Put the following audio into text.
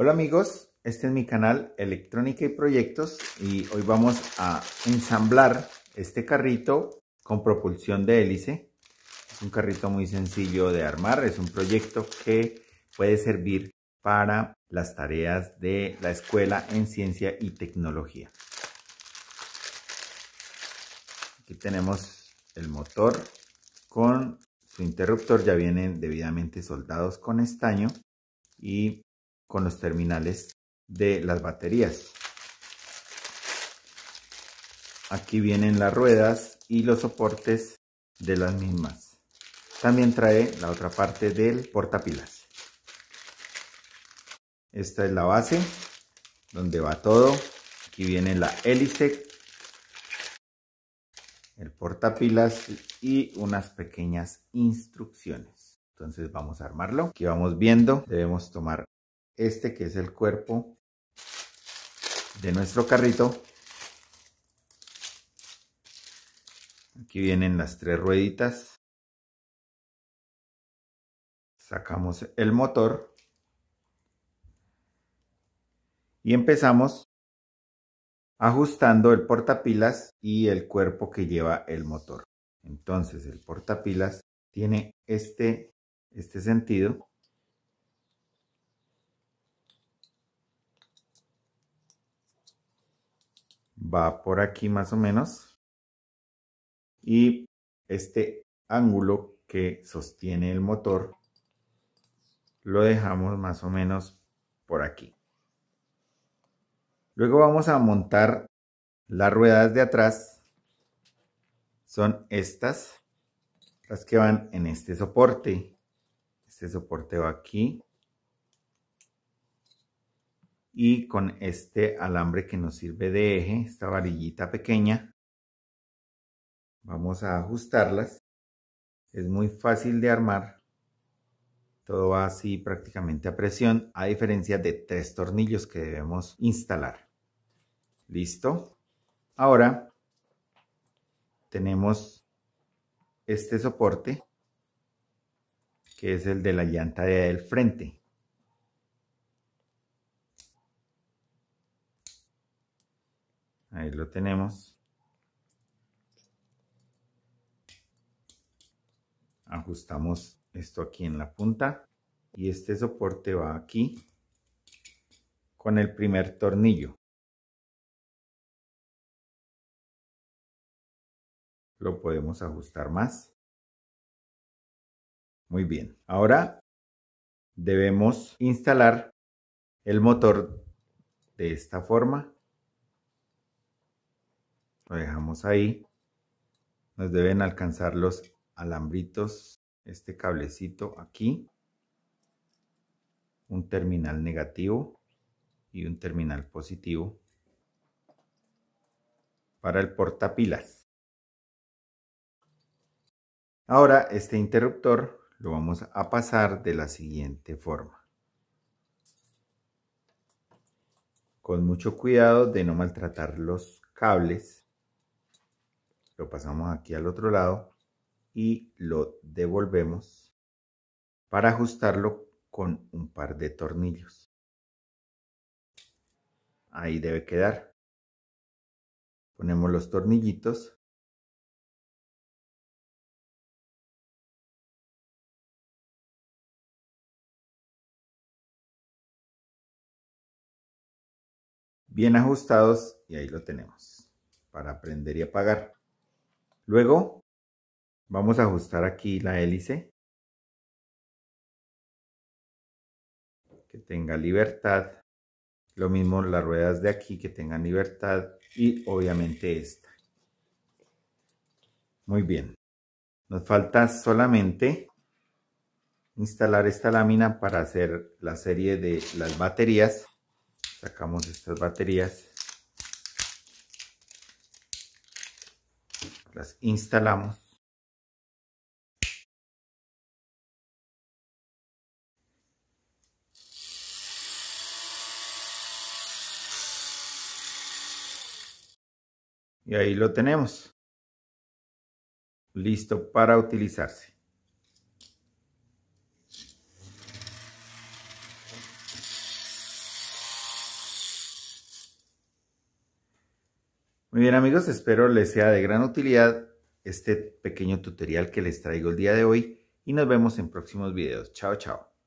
Hola amigos, este es mi canal Electrónica y Proyectos y hoy vamos a ensamblar este carrito con propulsión de hélice. Es un carrito muy sencillo de armar, es un proyecto que puede servir para las tareas de la escuela en ciencia y tecnología. Aquí tenemos el motor con su interruptor, ya vienen debidamente soldados con estaño y con los terminales de las baterías. Aquí vienen las ruedas y los soportes de las mismas. También trae la otra parte del portapilas. Esta es la base donde va todo. Aquí viene la hélice, el portapilas y unas pequeñas instrucciones. Entonces vamos a armarlo. Aquí vamos viendo. Debemos tomar este que es el cuerpo de nuestro carrito. Aquí vienen las tres rueditas. Sacamos el motor. Y empezamos ajustando el portapilas y el cuerpo que lleva el motor. Entonces el portapilas tiene este, este sentido va por aquí más o menos. Y este ángulo que sostiene el motor lo dejamos más o menos por aquí. Luego vamos a montar las ruedas de atrás. Son estas, las que van en este soporte. Este soporte va aquí y con este alambre que nos sirve de eje, esta varillita pequeña, vamos a ajustarlas. Es muy fácil de armar. Todo va así prácticamente a presión, a diferencia de tres tornillos que debemos instalar. Listo. Ahora tenemos este soporte que es el de la llanta del frente. Ahí lo tenemos. Ajustamos esto aquí en la punta y este soporte va aquí con el primer tornillo. Lo podemos ajustar más. Muy bien. Ahora debemos instalar el motor de esta forma lo dejamos ahí. Nos deben alcanzar los alambritos, este cablecito aquí, un terminal negativo y un terminal positivo para el portapilas. Ahora este interruptor lo vamos a pasar de la siguiente forma. Con mucho cuidado de no maltratar los cables lo pasamos aquí al otro lado y lo devolvemos para ajustarlo con un par de tornillos. Ahí debe quedar. Ponemos los tornillitos bien ajustados y ahí lo tenemos para prender y apagar. Luego vamos a ajustar aquí la hélice. Que tenga libertad. Lo mismo las ruedas de aquí que tengan libertad y obviamente esta. Muy bien. Nos falta solamente instalar esta lámina para hacer la serie de las baterías. Sacamos estas baterías. las instalamos. Y ahí lo tenemos. Listo para utilizarse. Muy bien amigos, espero les sea de gran utilidad este pequeño tutorial que les traigo el día de hoy y nos vemos en próximos videos. Chao, chao.